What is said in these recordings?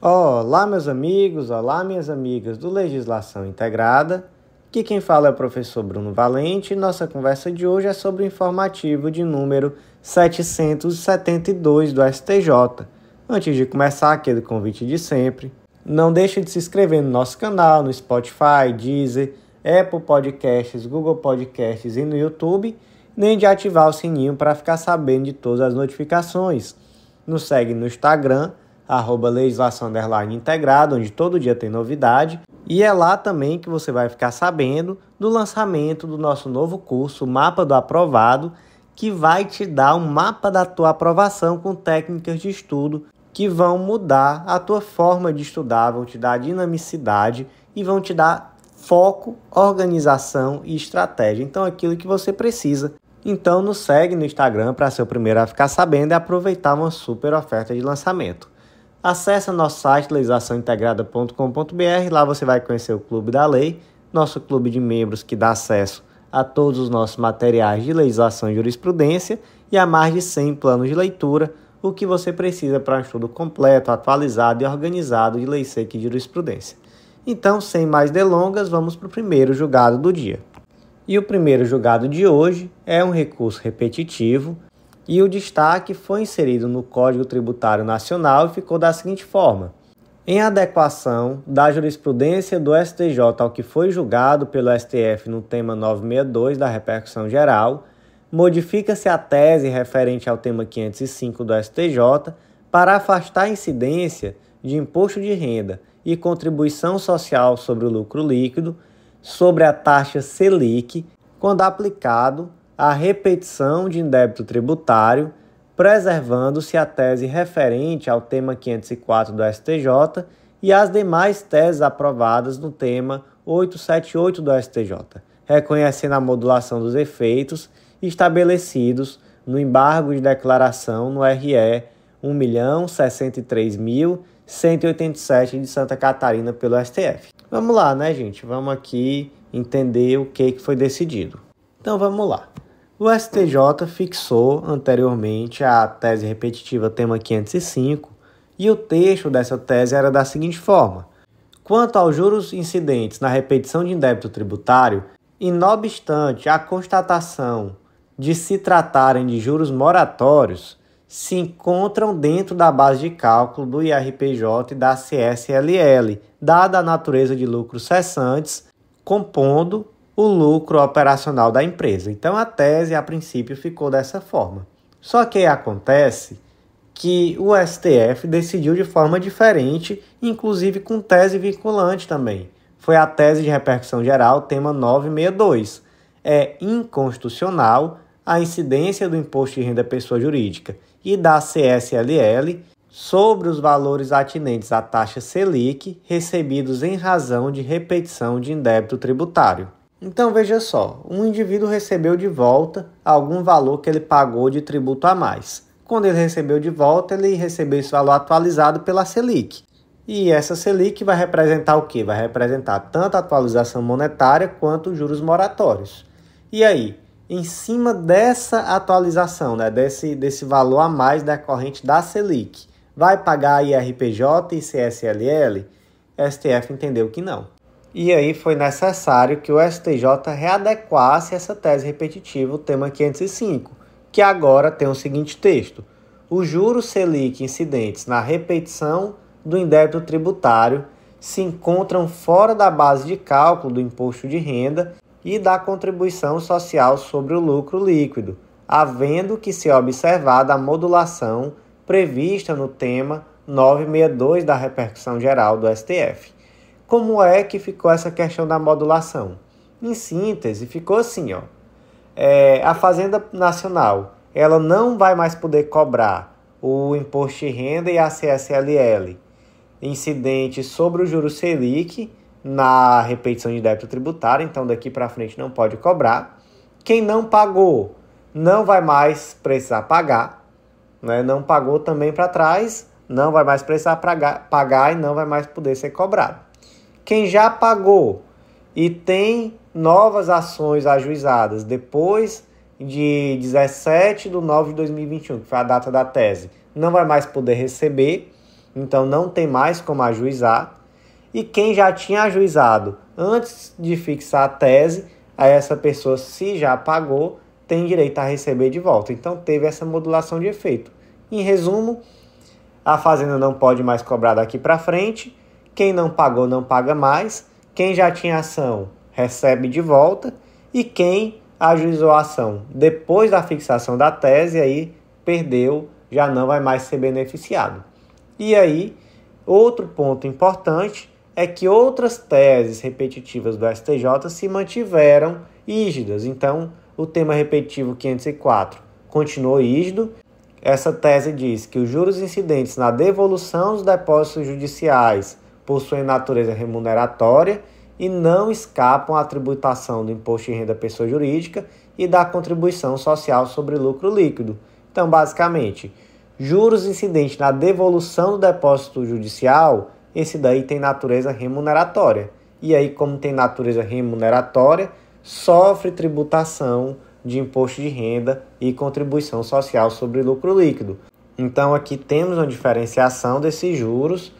Olá, meus amigos, olá, minhas amigas do Legislação Integrada. Aqui quem fala é o professor Bruno Valente e nossa conversa de hoje é sobre o informativo de número 772 do STJ. Antes de começar, aquele convite de sempre. Não deixe de se inscrever no nosso canal, no Spotify, Deezer, Apple Podcasts, Google Podcasts e no YouTube, nem de ativar o sininho para ficar sabendo de todas as notificações. Nos segue no Instagram, arroba legislação underline integrado, onde todo dia tem novidade. E é lá também que você vai ficar sabendo do lançamento do nosso novo curso Mapa do Aprovado, que vai te dar um mapa da tua aprovação com técnicas de estudo que vão mudar a tua forma de estudar, vão te dar dinamicidade e vão te dar foco, organização e estratégia. Então, aquilo que você precisa. Então, nos segue no Instagram para ser o primeiro a ficar sabendo e aproveitar uma super oferta de lançamento. Acesse nosso site legislaçãointegrada.com.br, lá você vai conhecer o Clube da Lei, nosso clube de membros que dá acesso a todos os nossos materiais de legislação e jurisprudência e a mais de 100 planos de leitura, o que você precisa para um estudo completo, atualizado e organizado de lei seca e jurisprudência. Então, sem mais delongas, vamos para o primeiro julgado do dia. E o primeiro julgado de hoje é um recurso repetitivo e o destaque foi inserido no Código Tributário Nacional e ficou da seguinte forma: em adequação da jurisprudência do STJ ao que foi julgado pelo STF no tema 962 da repercussão geral, modifica-se a tese referente ao tema 505 do STJ para afastar a incidência de imposto de renda e contribuição social sobre o lucro líquido sobre a taxa Selic quando aplicado a repetição de indébito tributário, preservando-se a tese referente ao tema 504 do STJ e as demais teses aprovadas no tema 878 do STJ, reconhecendo a modulação dos efeitos estabelecidos no embargo de declaração no RE 1.063.187 de Santa Catarina pelo STF. Vamos lá, né, gente? Vamos aqui entender o que foi decidido. Então vamos lá. O STJ fixou anteriormente a tese repetitiva tema 505 e o texto dessa tese era da seguinte forma: Quanto aos juros incidentes na repetição de débito tributário, e não obstante a constatação de se tratarem de juros moratórios, se encontram dentro da base de cálculo do IRPJ e da CSLL, dada a natureza de lucros cessantes, compondo o lucro operacional da empresa. Então a tese, a princípio, ficou dessa forma. Só que acontece que o STF decidiu de forma diferente, inclusive com tese vinculante também. Foi a tese de repercussão geral, tema 962. É inconstitucional a incidência do imposto de renda pessoa jurídica e da CSLL sobre os valores atinentes à taxa Selic recebidos em razão de repetição de indébito tributário. Então veja só: um indivíduo recebeu de volta algum valor que ele pagou de tributo a mais. Quando ele recebeu de volta, ele recebeu esse valor atualizado pela Selic. E essa Selic vai representar o que? Vai representar tanto a atualização monetária quanto os juros moratórios. E aí, em cima dessa atualização, né, desse, desse valor a mais decorrente da Selic, vai pagar IRPJ e CSLL? STF entendeu que não. E aí foi necessário que o STJ readequasse essa tese repetitiva, o tema 505, que agora tem o seguinte texto: o juro Selic incidentes na repetição do indébito tributário se encontram fora da base de cálculo do imposto de renda e da contribuição social sobre o lucro líquido, havendo que ser observada a modulação prevista no tema 962 da repercussão geral do STF como é que ficou essa questão da modulação. Em síntese, ficou assim, ó. É, a Fazenda Nacional, ela não vai mais poder cobrar o imposto de renda e a CSLL incidente sobre o juro Selic na repetição de débito tributário, então daqui para frente não pode cobrar. Quem não pagou não vai mais precisar pagar, né? não pagou também para trás, não vai mais precisar pagar, pagar e não vai mais poder ser cobrado quem já pagou e tem novas ações ajuizadas depois de 17 de 9 de 2021, que foi a data da tese, não vai mais poder receber, então não tem mais como ajuizar. E quem já tinha ajuizado antes de fixar a tese, a essa pessoa, se já pagou, tem direito a receber de volta. Então teve essa modulação de efeito. Em resumo, a Fazenda não pode mais cobrar daqui para frente quem não pagou não paga mais, quem já tinha ação recebe de volta e quem ajuizou a ação depois da fixação da tese aí perdeu, já não vai mais ser beneficiado. E aí, outro ponto importante é que outras teses repetitivas do STJ se mantiveram rígidas. Então, o tema repetitivo 504 continuou rígido. Essa tese diz que os juros incidentes na devolução dos depósitos judiciais possuem natureza remuneratória e não escapam à tributação do imposto de renda à pessoa jurídica e da contribuição social sobre lucro líquido. Então, basicamente, juros incidentes na devolução do depósito judicial, esse daí tem natureza remuneratória. E aí, como tem natureza remuneratória, sofre tributação de imposto de renda e contribuição social sobre lucro líquido. Então, aqui temos uma diferenciação desses juros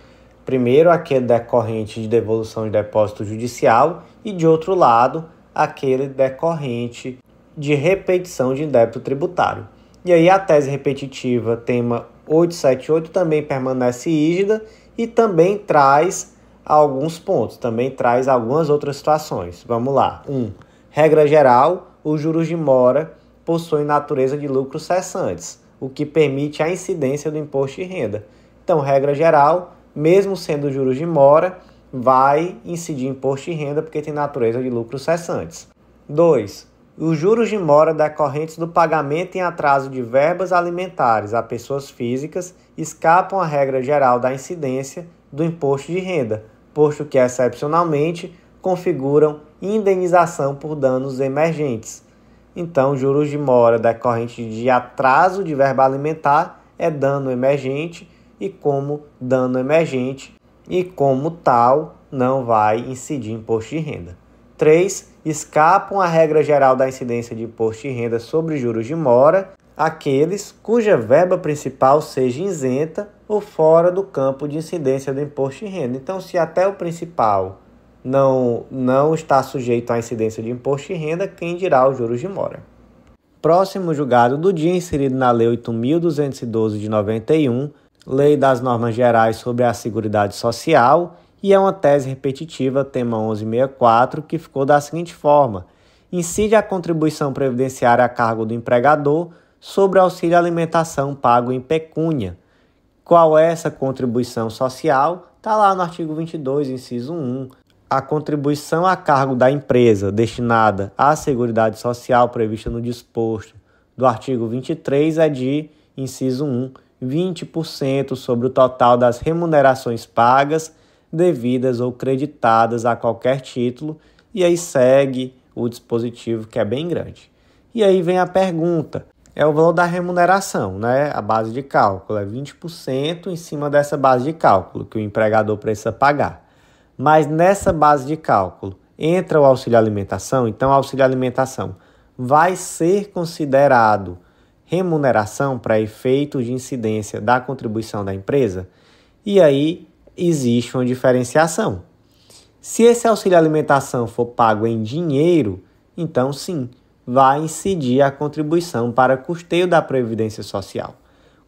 Primeiro, aquele decorrente de devolução de depósito judicial e, de outro lado, aquele decorrente de repetição de débito tributário. E aí a tese repetitiva, tema 878, também permanece rígida e também traz alguns pontos, também traz algumas outras situações. Vamos lá. 1. Um, regra geral, os juros de mora possuem natureza de lucros cessantes, o que permite a incidência do imposto de renda. Então, regra geral, mesmo sendo juros de mora, vai incidir imposto de renda porque tem natureza de lucros cessantes. 2. Os juros de mora decorrentes do pagamento em atraso de verbas alimentares a pessoas físicas escapam à regra geral da incidência do imposto de renda, posto que excepcionalmente configuram indenização por danos emergentes. Então, juros de mora decorrente de atraso de verba alimentar é dano emergente e como dano emergente e como tal não vai incidir imposto de renda. 3. Escapam à regra geral da incidência de imposto de renda sobre juros de mora aqueles cuja verba principal seja isenta ou fora do campo de incidência do imposto de renda. Então, se até o principal não, não está sujeito à incidência de imposto de renda, quem dirá os juros de mora? Próximo julgado do dia, inserido na Lei 8.212 de 91, Lei das Normas Gerais sobre a Seguridade Social, e é uma tese repetitiva, tema 1164, que ficou da seguinte forma: incide a contribuição previdenciária a cargo do empregador sobre auxílio alimentação pago em pecúnia. Qual é essa contribuição social? Está lá no artigo 22, inciso 1. A contribuição a cargo da empresa destinada à Seguridade Social prevista no disposto do artigo 23 é de, inciso 1, 20% sobre o total das remunerações pagas, devidas ou creditadas a qualquer título, e aí segue o dispositivo que é bem grande. E aí vem a pergunta: é o valor da remuneração, né? A base de cálculo é 20% em cima dessa base de cálculo que o empregador precisa pagar. Mas nessa base de cálculo entra o auxílio alimentação, então o auxílio alimentação vai ser considerado remuneração para efeito de incidência da contribuição da empresa? E aí existe uma diferenciação. Se esse auxílio alimentação for pago em dinheiro, então sim, vai incidir a contribuição para custeio da previdência social.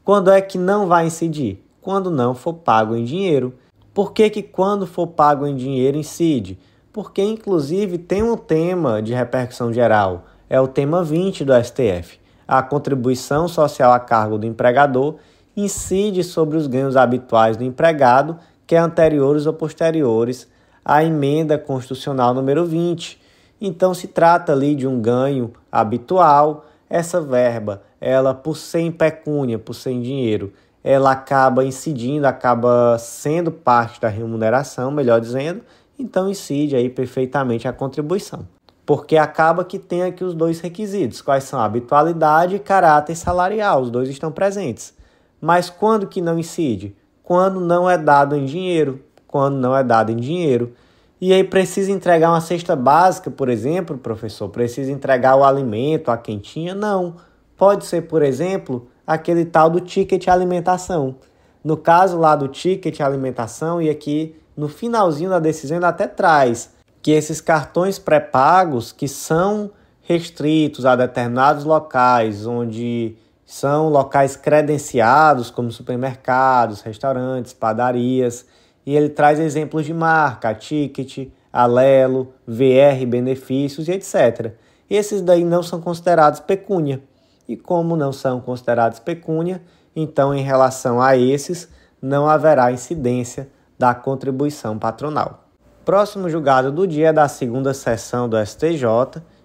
Quando é que não vai incidir? Quando não for pago em dinheiro. Por que, que quando for pago em dinheiro incide? Porque, inclusive, tem um tema de repercussão geral, é o tema 20 do STF a contribuição social a cargo do empregador incide sobre os ganhos habituais do empregado, que é anteriores ou posteriores à emenda constitucional número 20. Então se trata ali de um ganho habitual. Essa verba, ela por ser pecúnia, por ser dinheiro, ela acaba incidindo, acaba sendo parte da remuneração, melhor dizendo, então incide aí perfeitamente a contribuição porque acaba que tem aqui os dois requisitos, quais são habitualidade e caráter salarial, os dois estão presentes. Mas quando que não incide? Quando não é dado em dinheiro, quando não é dado em dinheiro. E aí precisa entregar uma cesta básica, por exemplo, professor, precisa entregar o alimento, a quentinha? Não. Pode ser, por exemplo, aquele tal do ticket alimentação. No caso lá do ticket alimentação, e aqui no finalzinho da decisão ele até traz que esses cartões pré-pagos que são restritos a determinados locais, onde são locais credenciados como supermercados, restaurantes, padarias, e ele traz exemplos de marca, ticket, alelo, VR, benefícios e etc. esses daí não são considerados pecúnia. E como não são considerados pecúnia, então em relação a esses não haverá incidência da contribuição patronal próximo julgado do dia da segunda sessão do STJ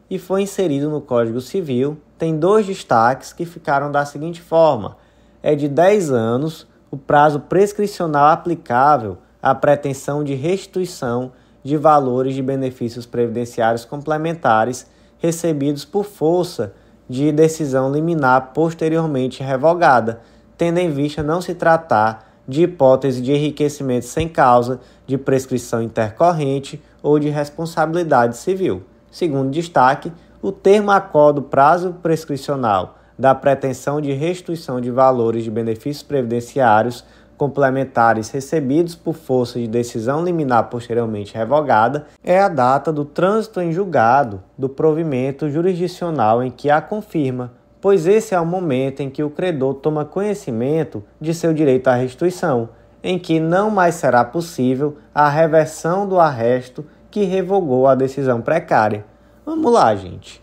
e foi inserido no Código Civil, tem dois destaques que ficaram da seguinte forma: é de 10 anos o prazo prescricional aplicável à pretensão de restituição de valores de benefícios previdenciários complementares recebidos por força de decisão liminar posteriormente revogada, tendo em vista não se tratar de hipótese de enriquecimento sem causa, de prescrição intercorrente ou de responsabilidade civil. Segundo destaque, o termo acorda prazo prescricional da pretensão de restituição de valores de benefícios previdenciários complementares recebidos por força de decisão liminar posteriormente revogada é a data do trânsito em julgado do provimento jurisdicional em que a confirma, pois esse é o momento em que o credor toma conhecimento de seu direito à restituição, em que não mais será possível a reversão do arresto que revogou a decisão precária. Vamos lá, gente.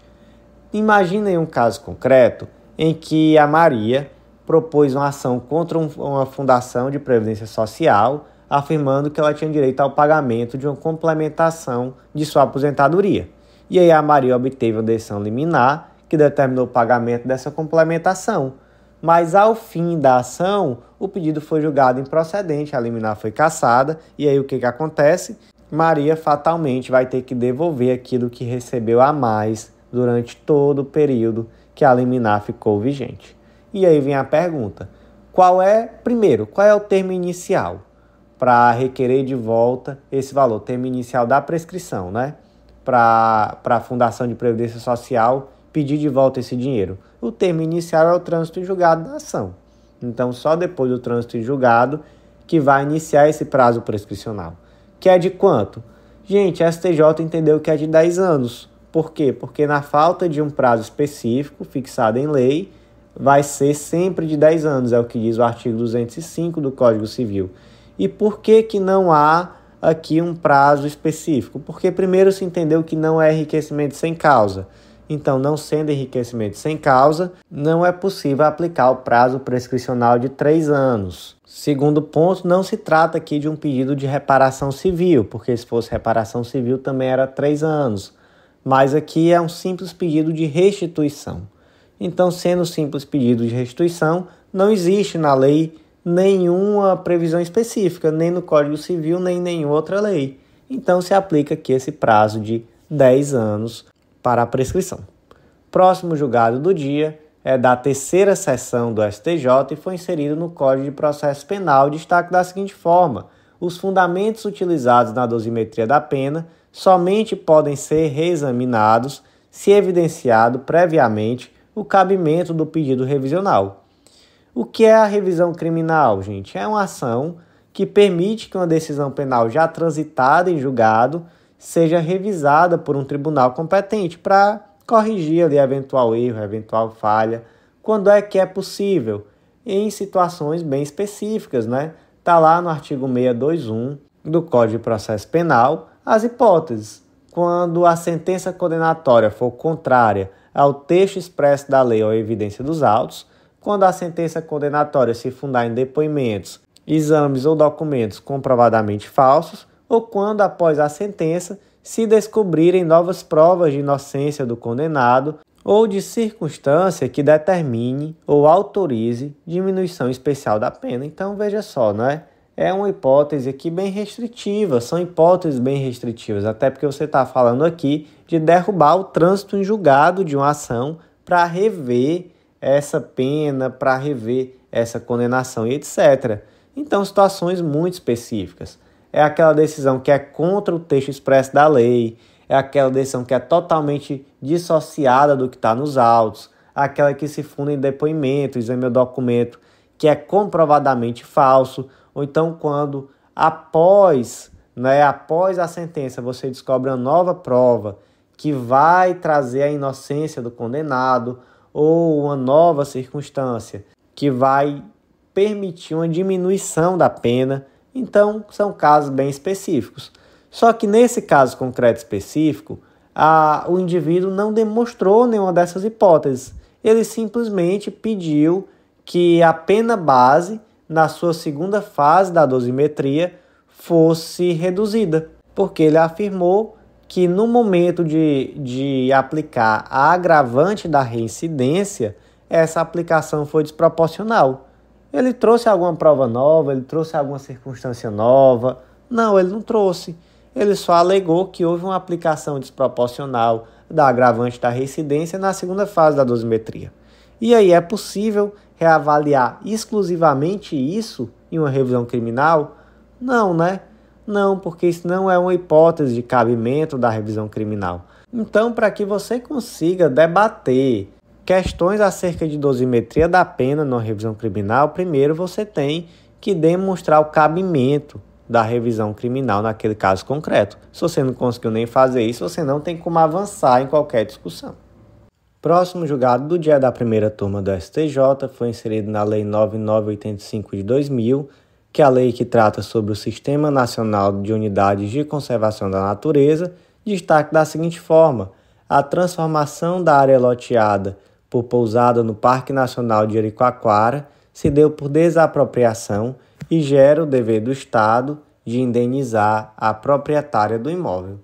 Imaginem um caso concreto em que a Maria propôs uma ação contra uma fundação de previdência social, afirmando que ela tinha direito ao pagamento de uma complementação de sua aposentadoria. E aí a Maria obteve uma decisão liminar que determinou o pagamento dessa complementação. Mas ao fim da ação, o pedido foi julgado improcedente, a liminar foi cassada, e aí o que, que acontece? Maria fatalmente vai ter que devolver aquilo que recebeu a mais durante todo o período que a liminar ficou vigente. E aí vem a pergunta: qual é, primeiro, qual é o termo inicial para requerer de volta esse valor, termo inicial da prescrição, né? Para a Fundação de Previdência Social pedir de volta esse dinheiro. O termo inicial é o trânsito em julgado da ação. Então, só depois do trânsito em julgado que vai iniciar esse prazo prescricional. Que é de quanto? Gente, a STJ entendeu que é de 10 anos. Por quê? Porque na falta de um prazo específico fixado em lei, vai ser sempre de 10 anos, é o que diz o artigo 205 do Código Civil. E por que que não há aqui um prazo específico? Porque primeiro se entendeu que não é enriquecimento sem causa. Então, não sendo enriquecimento sem causa, não é possível aplicar o prazo prescricional de três anos. Segundo ponto, não se trata aqui de um pedido de reparação civil, porque se fosse reparação civil também era três anos. Mas aqui é um simples pedido de restituição. Então, sendo simples pedido de restituição, não existe na lei nenhuma previsão específica, nem no Código Civil, nem em nenhuma outra lei. Então, se aplica aqui esse prazo de 10 anos para a prescrição. Próximo julgado do dia é da terceira sessão do STJ e foi inserido no Código de Processo Penal, destaque da seguinte forma: os fundamentos utilizados na dosimetria da pena somente podem ser reexaminados se evidenciado previamente o cabimento do pedido revisional. O que é a revisão criminal, gente? É uma ação que permite que uma decisão penal já transitada em julgado seja revisada por um tribunal competente para corrigir ali eventual erro, eventual falha, quando é que é possível, em situações bem específicas, né? Tá lá no artigo 621 do Código de Processo Penal as hipóteses quando a sentença condenatória for contrária ao texto expresso da lei ou à evidência dos autos, quando a sentença condenatória se fundar em depoimentos, exames ou documentos comprovadamente falsos ou quando, após a sentença, se descobrirem novas provas de inocência do condenado ou de circunstância que determine ou autorize diminuição especial da pena. Então veja só, né? É uma hipótese aqui bem restritiva, são hipóteses bem restritivas, até porque você está falando aqui de derrubar o trânsito em julgado de uma ação para rever essa pena, para rever essa condenação e etc. Então, situações muito específicas é aquela decisão que é contra o texto expresso da lei, é aquela decisão que é totalmente dissociada do que está nos autos, aquela que se funda em depoimento, exame ou documento que é comprovadamente falso, ou então quando após, né, após a sentença você descobre uma nova prova que vai trazer a inocência do condenado ou uma nova circunstância que vai permitir uma diminuição da pena então, são casos bem específicos. Só que nesse caso concreto específico, a, o indivíduo não demonstrou nenhuma dessas hipóteses. Ele simplesmente pediu que a pena base, na sua segunda fase da dosimetria, fosse reduzida, porque ele afirmou que no momento de, de aplicar a agravante da reincidência, essa aplicação foi desproporcional. Ele trouxe alguma prova nova, ele trouxe alguma circunstância nova? Não, ele não trouxe. Ele só alegou que houve uma aplicação desproporcional da agravante da reincidência na segunda fase da dosimetria. E aí é possível reavaliar exclusivamente isso em uma revisão criminal? Não, né? Não, porque isso não é uma hipótese de cabimento da revisão criminal. Então, para que você consiga debater Questões acerca de dosimetria da pena na revisão criminal, primeiro você tem que demonstrar o cabimento da revisão criminal naquele caso concreto. Se você não conseguiu nem fazer isso, você não tem como avançar em qualquer discussão. Próximo julgado do dia da primeira turma do STJ foi inserido na Lei 9985 de 2000, que é a lei que trata sobre o Sistema Nacional de Unidades de Conservação da Natureza, destaque da seguinte forma: a transformação da área loteada por pousada no Parque Nacional de Jericoacoara se deu por desapropriação e gera o dever do Estado de indenizar a proprietária do imóvel.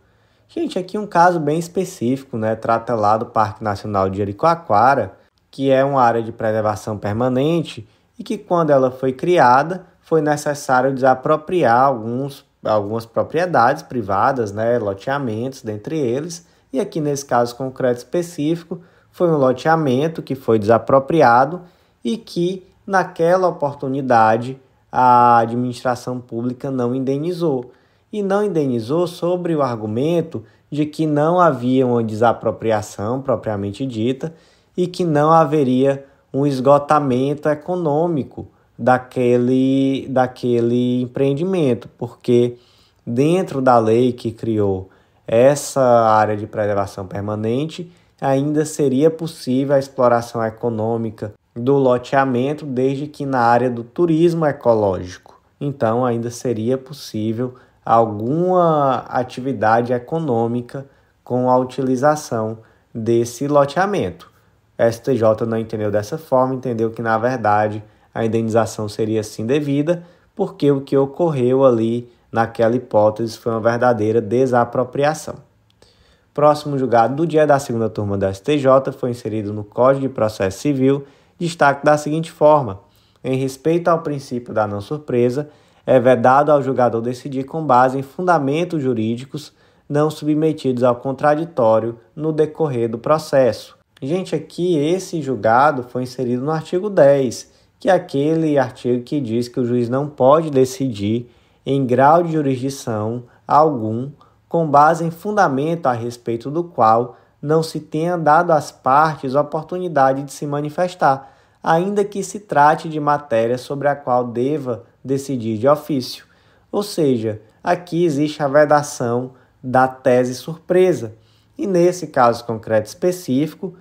Gente, aqui um caso bem específico, né? Trata lá do Parque Nacional de Jericoacoara, que é uma área de preservação permanente e que quando ela foi criada, foi necessário desapropriar alguns, algumas propriedades privadas, né, loteamentos dentre eles, e aqui nesse caso concreto específico, foi um loteamento que foi desapropriado e que, naquela oportunidade, a administração pública não indenizou. E não indenizou sobre o argumento de que não havia uma desapropriação propriamente dita e que não haveria um esgotamento econômico daquele, daquele empreendimento, porque dentro da lei que criou essa área de preservação permanente, ainda seria possível a exploração econômica do loteamento, desde que na área do turismo ecológico. Então, ainda seria possível alguma atividade econômica com a utilização desse loteamento. O STJ não entendeu dessa forma, entendeu que na verdade a indenização seria sim devida, porque o que ocorreu ali naquela hipótese foi uma verdadeira desapropriação próximo julgado do dia da segunda turma do STJ, foi inserido no Código de Processo Civil destaque da seguinte forma: em respeito ao princípio da não surpresa, é vedado ao julgador decidir com base em fundamentos jurídicos não submetidos ao contraditório no decorrer do processo. Gente, aqui esse julgado foi inserido no artigo 10, que é aquele artigo que diz que o juiz não pode decidir em grau de jurisdição algum com base em fundamento a respeito do qual não se tenha dado às partes oportunidade de se manifestar, ainda que se trate de matéria sobre a qual deva decidir de ofício. Ou seja, aqui existe a vedação da tese surpresa. E nesse caso concreto específico,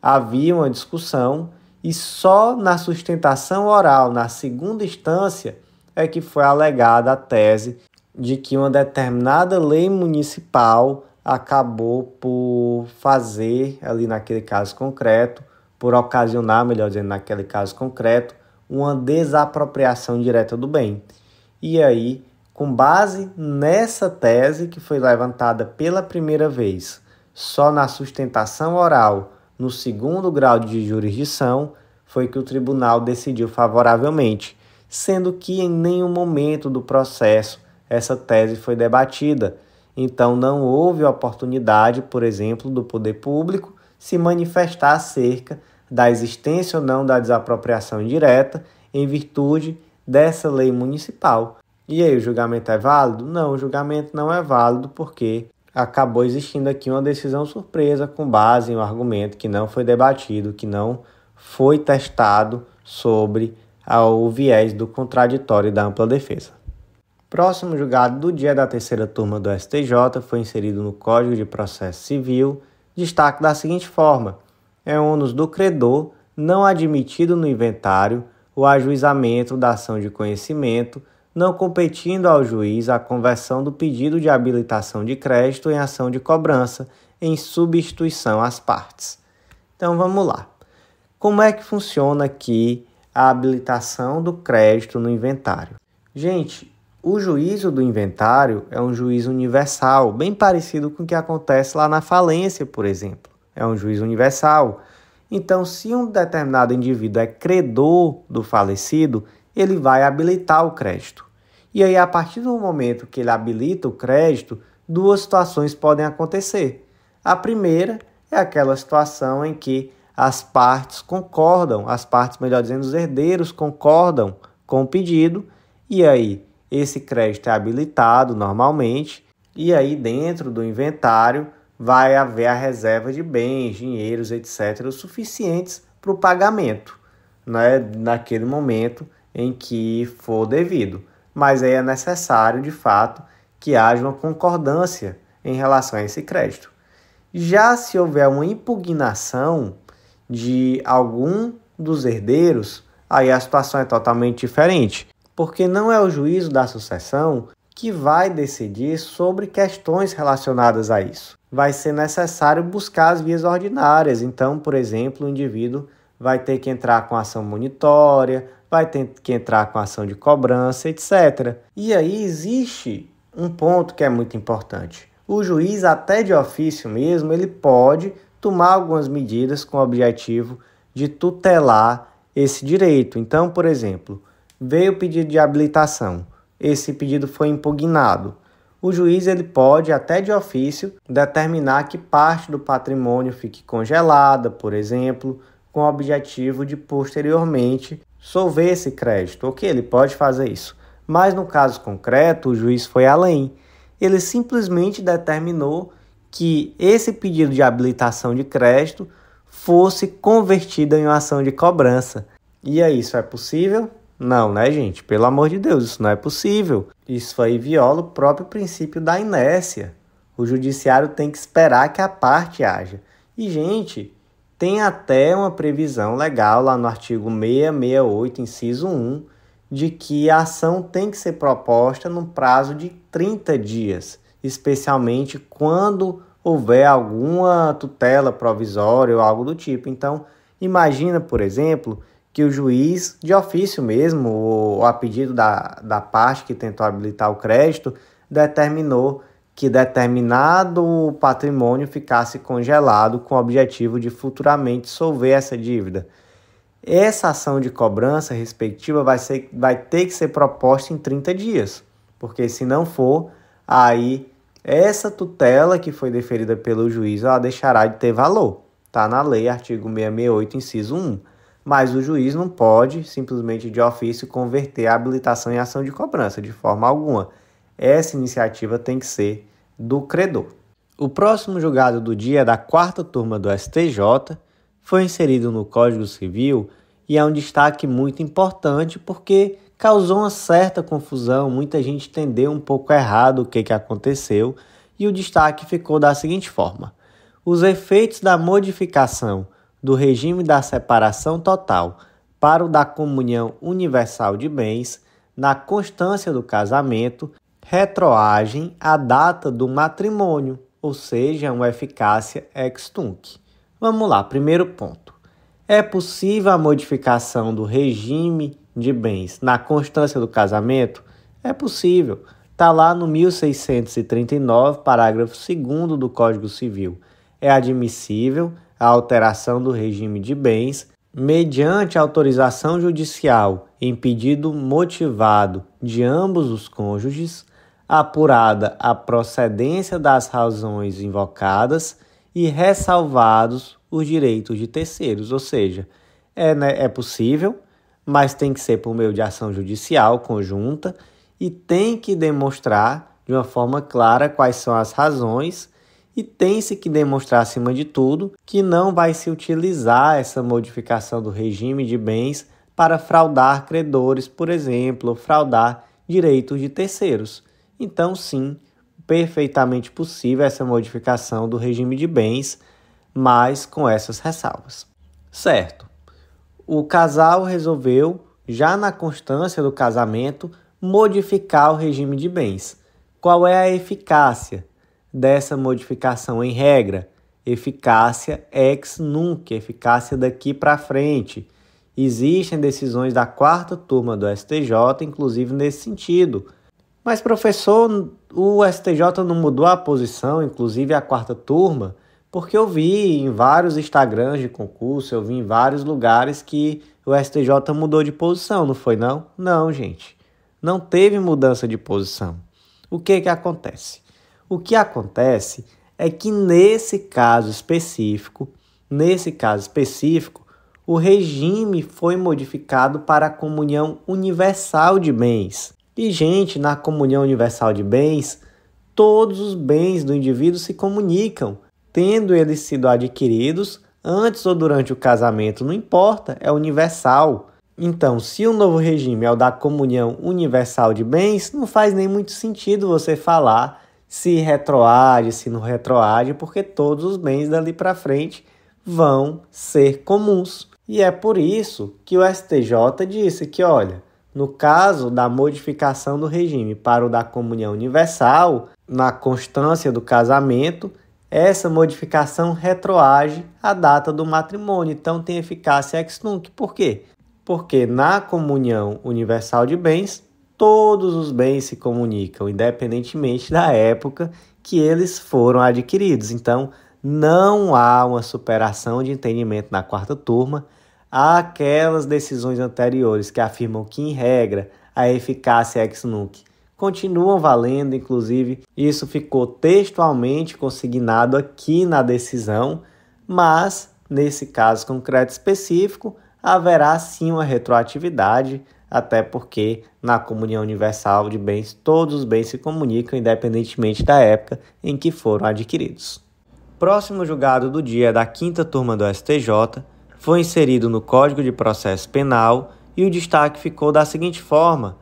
havia uma discussão e só na sustentação oral, na segunda instância, é que foi alegada a tese de que uma determinada lei municipal acabou por fazer, ali naquele caso concreto, por ocasionar, melhor dizendo, naquele caso concreto, uma desapropriação direta do bem. E aí, com base nessa tese que foi levantada pela primeira vez, só na sustentação oral no segundo grau de jurisdição, foi que o tribunal decidiu favoravelmente, sendo que em nenhum momento do processo essa tese foi debatida. Então, não houve oportunidade, por exemplo, do poder público se manifestar acerca da existência ou não da desapropriação indireta em virtude dessa lei municipal. E aí, o julgamento é válido? Não, o julgamento não é válido porque acabou existindo aqui uma decisão surpresa com base em um argumento que não foi debatido, que não foi testado sobre o viés do contraditório e da ampla defesa próximo julgado do dia da terceira turma do STJ foi inserido no Código de Processo Civil destaque da seguinte forma: é ônus do credor não admitido no inventário o ajuizamento da ação de conhecimento, não competindo ao juiz a conversão do pedido de habilitação de crédito em ação de cobrança em substituição às partes. Então vamos lá. Como é que funciona aqui a habilitação do crédito no inventário? Gente, o juízo do inventário é um juízo universal, bem parecido com o que acontece lá na falência, por exemplo. É um juízo universal. Então, se um determinado indivíduo é credor do falecido, ele vai habilitar o crédito. E aí, a partir do momento que ele habilita o crédito, duas situações podem acontecer. A primeira é aquela situação em que as partes concordam, as partes, melhor dizendo, os herdeiros concordam com o pedido, e aí esse crédito é habilitado normalmente e aí dentro do inventário vai haver a reserva de bens, dinheiros, etc, suficientes para o pagamento, né, naquele momento em que for devido. Mas aí é necessário, de fato, que haja uma concordância em relação a esse crédito. Já se houver uma impugnação de algum dos herdeiros, aí a situação é totalmente diferente porque não é o juízo da sucessão que vai decidir sobre questões relacionadas a isso. Vai ser necessário buscar as vias ordinárias. Então, por exemplo, o indivíduo vai ter que entrar com ação monitória, vai ter que entrar com ação de cobrança, etc. E aí existe um ponto que é muito importante. O juiz, até de ofício mesmo, ele pode tomar algumas medidas com o objetivo de tutelar esse direito. Então, por exemplo, Veio o pedido de habilitação. Esse pedido foi impugnado. O juiz ele pode, até de ofício, determinar que parte do patrimônio fique congelada, por exemplo, com o objetivo de posteriormente solver esse crédito. Ok, ele pode fazer isso. Mas no caso concreto, o juiz foi além. Ele simplesmente determinou que esse pedido de habilitação de crédito fosse convertido em uma ação de cobrança. E aí, é isso é possível? Não, né, gente? Pelo amor de Deus, isso não é possível. Isso aí viola o próprio princípio da inércia. O judiciário tem que esperar que a parte haja. E, gente, tem até uma previsão legal lá no artigo 668, inciso 1, de que a ação tem que ser proposta no prazo de 30 dias, especialmente quando houver alguma tutela provisória ou algo do tipo. Então, imagina, por exemplo, que o juiz, de ofício mesmo, ou a pedido da, da parte que tentou habilitar o crédito, determinou que determinado patrimônio ficasse congelado com o objetivo de futuramente solver essa dívida. Essa ação de cobrança respectiva vai, ser, vai ter que ser proposta em 30 dias, porque se não for, aí essa tutela que foi deferida pelo juiz ela deixará de ter valor. Está na lei, artigo 668, inciso 1 mas o juiz não pode simplesmente de ofício converter a habilitação em ação de cobrança de forma alguma. Essa iniciativa tem que ser do credor. O próximo julgado do dia da quarta turma do STJ foi inserido no Código Civil e é um destaque muito importante porque causou uma certa confusão, muita gente entendeu um pouco errado o que, que aconteceu e o destaque ficou da seguinte forma: os efeitos da modificação do regime da separação total para o da comunhão universal de bens, na constância do casamento, retroagem à data do matrimônio, ou seja, uma eficácia extunc. Vamos lá, primeiro ponto. É possível a modificação do regime de bens na constância do casamento? É possível. Está lá no 1639, parágrafo 2 do Código Civil. É admissível a alteração do regime de bens mediante autorização judicial em pedido motivado de ambos os cônjuges, apurada a procedência das razões invocadas e ressalvados os direitos de terceiros, ou seja, é, né, é possível, mas tem que ser por meio de ação judicial conjunta e tem que demonstrar de uma forma clara quais são as razões e tem-se que demonstrar, acima de tudo, que não vai se utilizar essa modificação do regime de bens para fraudar credores, por exemplo, fraudar direitos de terceiros. Então, sim, perfeitamente possível essa modificação do regime de bens, mas com essas ressalvas. Certo. O casal resolveu, já na constância do casamento, modificar o regime de bens. Qual é a eficácia? dessa modificação em regra. Eficácia ex nunc, eficácia daqui para frente. Existem decisões da quarta turma do STJ, inclusive nesse sentido. Mas, professor, o STJ não mudou a posição, inclusive a quarta turma, porque eu vi em vários Instagrams de concurso, eu vi em vários lugares que o STJ mudou de posição, não foi não? Não, gente. Não teve mudança de posição. O que que acontece? O que acontece é que nesse caso específico, nesse caso específico, o regime foi modificado para a comunhão universal de bens. E gente, na comunhão universal de bens, todos os bens do indivíduo se comunicam, tendo eles sido adquiridos antes ou durante o casamento, não importa, é universal. Então, se o novo regime é o da comunhão universal de bens, não faz nem muito sentido você falar se retroage, se não retroage, porque todos os bens dali para frente vão ser comuns. E é por isso que o STJ disse que, olha, no caso da modificação do regime para o da comunhão universal, na constância do casamento, essa modificação retroage à data do matrimônio, então tem eficácia ex nunc. Por quê? Porque na comunhão universal de bens, todos os bens se comunicam, independentemente da época que eles foram adquiridos. Então, não há uma superação de entendimento na quarta turma Aquelas decisões anteriores que afirmam que, em regra, a eficácia ex nunc continuam valendo, inclusive isso ficou textualmente consignado aqui na decisão, mas nesse caso concreto específico haverá sim uma retroatividade até porque na comunhão universal de bens todos os bens se comunicam independentemente da época em que foram adquiridos. Próximo julgado do dia da quinta turma do STJ foi inserido no Código de Processo Penal e o destaque ficou da seguinte forma: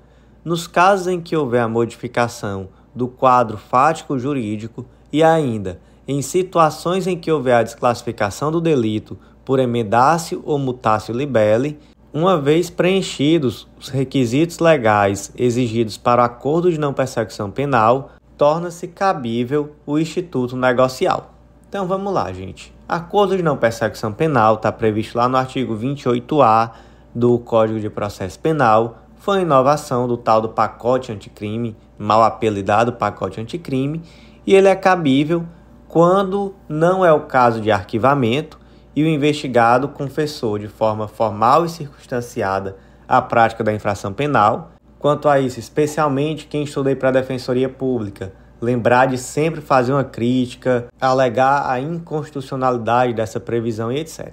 nos casos em que houver a modificação do quadro fático jurídico e ainda em situações em que houver a desclassificação do delito por emendácio ou mutácio libelli, uma vez preenchidos os requisitos legais exigidos para o acordo de não perseguição penal, torna-se cabível o instituto negocial. Então vamos lá, gente. Acordo de não perseguição penal está previsto lá no artigo 28A do Código de Processo Penal. Foi inovação do tal do pacote anticrime, mal apelidado pacote anticrime, e ele é cabível quando não é o caso de arquivamento e o investigado confessou de forma formal e circunstanciada a prática da infração penal. Quanto a isso, especialmente quem estudei para a Defensoria Pública, lembrar de sempre fazer uma crítica, alegar a inconstitucionalidade dessa previsão e etc.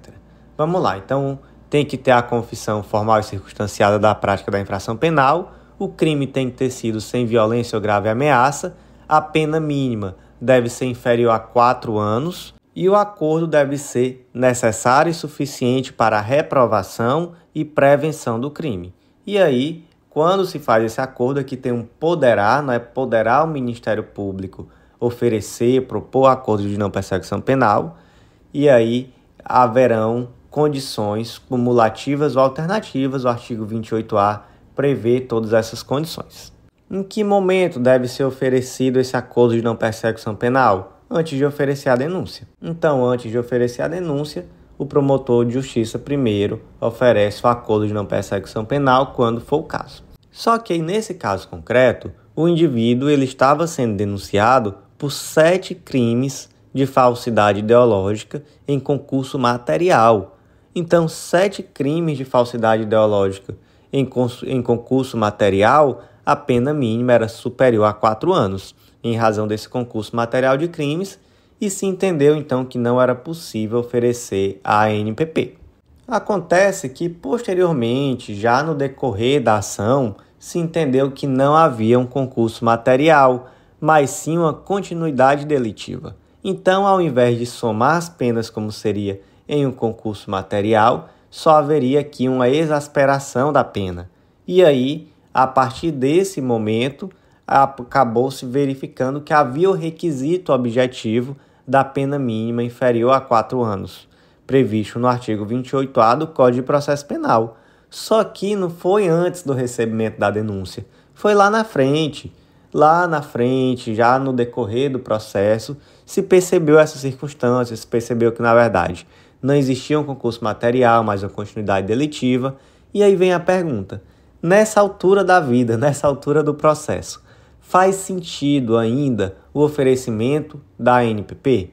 Vamos lá, então tem que ter a confissão formal e circunstanciada da prática da infração penal, o crime tem que ter sido sem violência ou grave ameaça, a pena mínima deve ser inferior a 4 anos, e o acordo deve ser necessário e suficiente para a reprovação e prevenção do crime. E aí, quando se faz esse acordo, aqui é tem um poderá, não é? Poderá o Ministério Público oferecer, propor acordo de não perseguição penal, e aí haverão condições cumulativas ou alternativas. O artigo 28A prevê todas essas condições. Em que momento deve ser oferecido esse acordo de não perseguição penal? antes de oferecer a denúncia. Então, antes de oferecer a denúncia, o promotor de justiça primeiro oferece o acordo de não perseguição penal quando for o caso. Só que nesse caso concreto, o indivíduo ele estava sendo denunciado por sete crimes de falsidade ideológica em concurso material. Então, sete crimes de falsidade ideológica em, concurso material, a pena mínima era superior a quatro anos em razão desse concurso material de crimes e se entendeu então que não era possível oferecer a ANPP. Acontece que posteriormente, já no decorrer da ação, se entendeu que não havia um concurso material, mas sim uma continuidade delitiva. Então, ao invés de somar as penas como seria em um concurso material, só haveria aqui uma exasperação da pena. E aí, a partir desse momento, acabou se verificando que havia o requisito objetivo da pena mínima inferior a quatro anos, previsto no artigo 28A do Código de Processo Penal. Só que não foi antes do recebimento da denúncia, foi lá na frente. Lá na frente, já no decorrer do processo, se percebeu essas circunstâncias, se percebeu que, na verdade, não existia um concurso material, mas uma continuidade delitiva. E aí vem a pergunta: nessa altura da vida, nessa altura do processo, faz sentido ainda o oferecimento da NPP?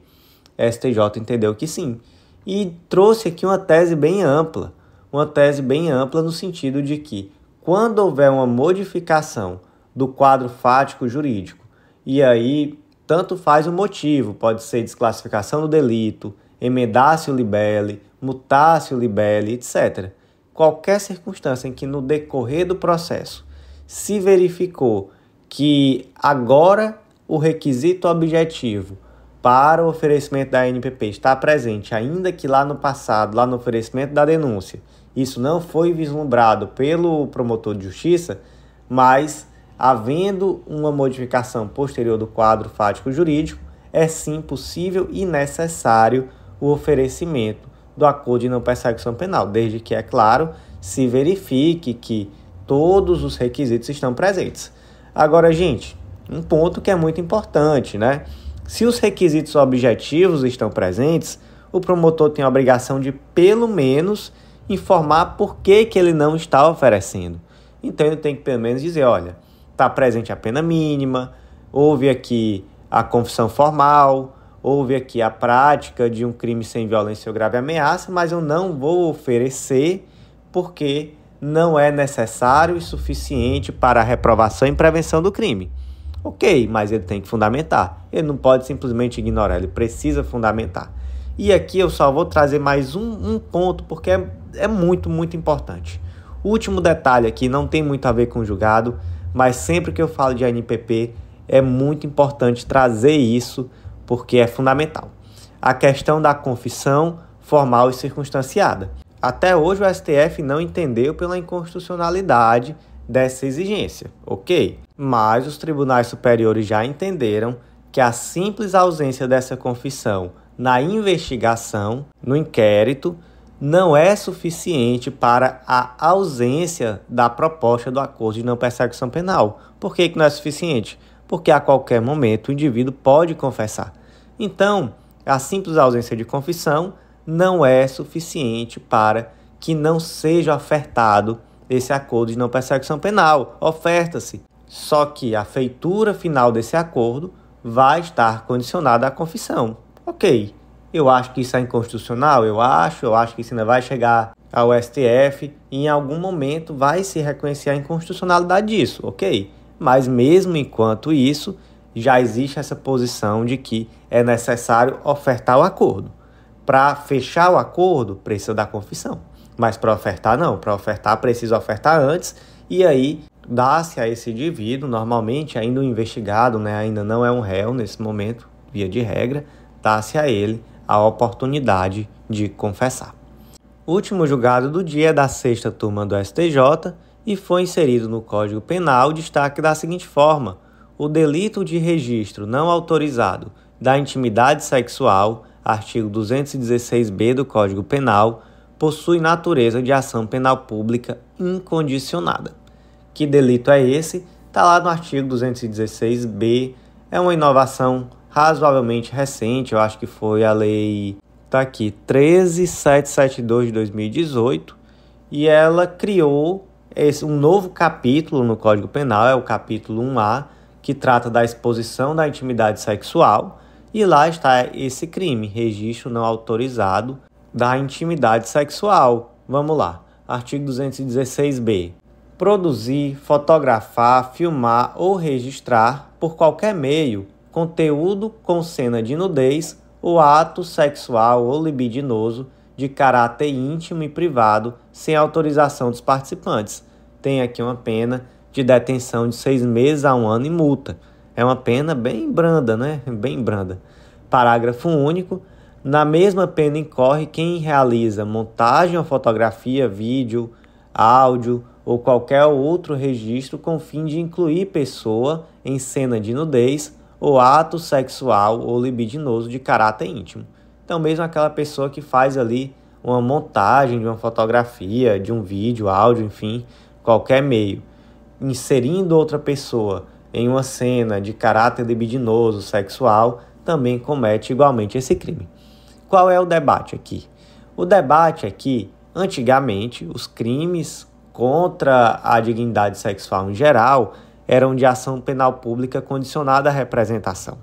STJ entendeu que sim e trouxe aqui uma tese bem ampla, uma tese bem ampla no sentido de que quando houver uma modificação do quadro fático jurídico, e aí tanto faz o motivo, pode ser desclassificação do delito, emendácio libele, mutácio libele, etc. Qualquer circunstância em que no decorrer do processo se verificou que agora o requisito objetivo para o oferecimento da NPP está presente, ainda que lá no passado, lá no oferecimento da denúncia, isso não foi vislumbrado pelo promotor de justiça, mas havendo uma modificação posterior do quadro fático jurídico, é sim possível e necessário o oferecimento do acordo de não perseguição penal, desde que, é claro, se verifique que todos os requisitos estão presentes. Agora, gente, um ponto que é muito importante, né? Se os requisitos objetivos estão presentes, o promotor tem a obrigação de, pelo menos, informar por que, que ele não está oferecendo. Então, ele tem que, pelo menos, dizer: olha, está presente a pena mínima, houve aqui a confissão formal, houve aqui a prática de um crime sem violência ou grave ameaça, mas eu não vou oferecer porque não é necessário e suficiente para a reprovação e prevenção do crime. Ok, mas ele tem que fundamentar. Ele não pode simplesmente ignorar, ele precisa fundamentar. E aqui eu só vou trazer mais um, um ponto, porque é, é muito, muito importante. O último detalhe aqui não tem muito a ver com o julgado, mas sempre que eu falo de ANPP é muito importante trazer isso, porque é fundamental. A questão da confissão formal e circunstanciada. Até hoje o STF não entendeu pela inconstitucionalidade dessa exigência, ok? Mas os tribunais superiores já entenderam que a simples ausência dessa confissão na investigação, no inquérito, não é suficiente para a ausência da proposta do acordo de não perseguição penal. Por que, que não é suficiente? Porque a qualquer momento o indivíduo pode confessar. Então, a simples ausência de confissão não é suficiente para que não seja ofertado esse acordo de não perseguição penal. Oferta-se. Só que a feitura final desse acordo vai estar condicionada à confissão. Ok, eu acho que isso é inconstitucional, eu acho, eu acho que isso ainda vai chegar ao STF e em algum momento vai se reconhecer a inconstitucionalidade disso, ok? Mas mesmo enquanto isso, já existe essa posição de que é necessário ofertar o acordo. Para fechar o acordo, precisa da confissão. Mas para ofertar, não. Para ofertar, precisa ofertar antes. E aí, dá-se a esse indivíduo, normalmente ainda o um investigado, né, ainda não é um réu nesse momento, via de regra, dá-se a ele a oportunidade de confessar. O último julgado do dia é da sexta turma do STJ e foi inserido no Código Penal o destaque da seguinte forma: o delito de registro não autorizado da intimidade sexual artigo 216b do Código Penal, possui natureza de ação penal pública incondicionada. Que delito é esse? Está lá no artigo 216b. É uma inovação razoavelmente recente, eu acho que foi a lei tá aqui 13772 de 2018 e ela criou esse, um novo capítulo no Código Penal, é o capítulo 1A, que trata da exposição da intimidade sexual e lá está esse crime, registro não autorizado da intimidade sexual. Vamos lá. Artigo 216b. Produzir, fotografar, filmar ou registrar por qualquer meio conteúdo com cena de nudez ou ato sexual ou libidinoso de caráter íntimo e privado sem autorização dos participantes. Tem aqui uma pena de detenção de seis meses a um ano e multa. É uma pena bem branda, né? Bem branda. Parágrafo único. Na mesma pena incorre quem realiza montagem ou fotografia, vídeo, áudio ou qualquer outro registro com fim de incluir pessoa em cena de nudez ou ato sexual ou libidinoso de caráter íntimo. Então, mesmo aquela pessoa que faz ali uma montagem de uma fotografia, de um vídeo, áudio, enfim, qualquer meio, inserindo outra pessoa em uma cena de caráter libidinoso, sexual, também comete igualmente esse crime. Qual é o debate aqui? O debate aqui, que, antigamente, os crimes contra a dignidade sexual em geral eram de ação penal pública condicionada à representação.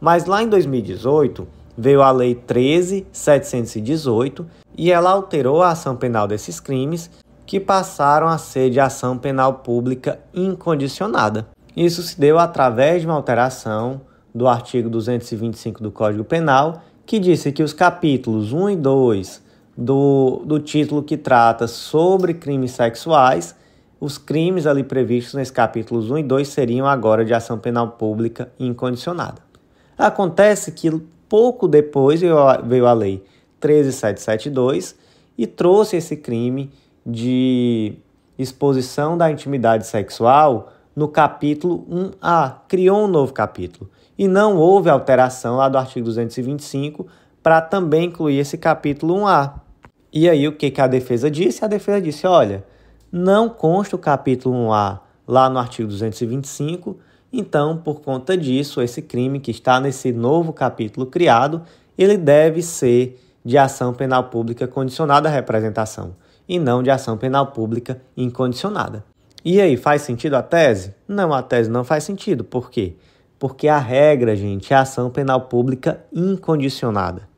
Mas lá em 2018, veio a Lei 13.718 e ela alterou a ação penal desses crimes, que passaram a ser de ação penal pública incondicionada. Isso se deu através de uma alteração do artigo 225 do Código Penal, que disse que os capítulos 1 e 2 do, do título que trata sobre crimes sexuais, os crimes ali previstos nesses capítulos 1 e 2 seriam agora de ação penal pública incondicionada. Acontece que pouco depois veio a, veio a lei 13772 e trouxe esse crime de exposição da intimidade sexual no capítulo 1A, criou um novo capítulo. E não houve alteração lá do artigo 225 para também incluir esse capítulo 1A. E aí o que, que a defesa disse? A defesa disse, olha, não consta o capítulo 1A lá no artigo 225, então, por conta disso, esse crime que está nesse novo capítulo criado, ele deve ser de ação penal pública condicionada à representação e não de ação penal pública incondicionada. E aí, faz sentido a tese? Não, a tese não faz sentido. Por quê? Porque a regra, gente, é a ação penal pública incondicionada.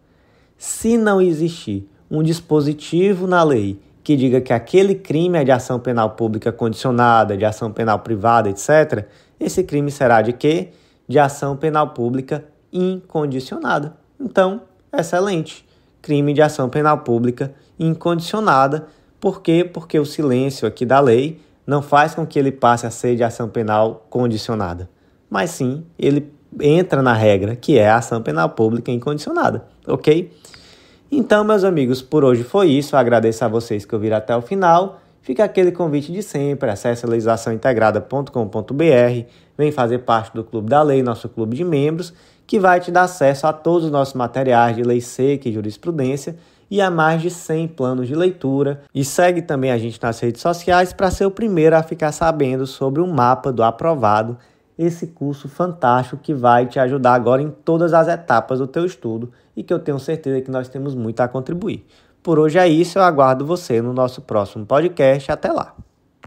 Se não existir um dispositivo na lei que diga que aquele crime é de ação penal pública condicionada, de ação penal privada, etc., esse crime será de quê? De ação penal pública incondicionada. Então, excelente. Crime de ação penal pública incondicionada. Por quê? Porque o silêncio aqui da lei não faz com que ele passe a ser de ação penal condicionada, mas sim ele entra na regra que é a ação penal pública incondicionada, ok? Então, meus amigos, por hoje foi isso. Eu agradeço a vocês que ouviram até o final. Fica aquele convite de sempre, acesse legislaçãointegrada.com.br, vem fazer parte do Clube da Lei, nosso clube de membros, que vai te dar acesso a todos os nossos materiais de lei seca e jurisprudência, e a mais de 100 planos de leitura. E segue também a gente nas redes sociais para ser o primeiro a ficar sabendo sobre o mapa do aprovado, esse curso fantástico que vai te ajudar agora em todas as etapas do teu estudo e que eu tenho certeza que nós temos muito a contribuir. Por hoje é isso, eu aguardo você no nosso próximo podcast. Até lá!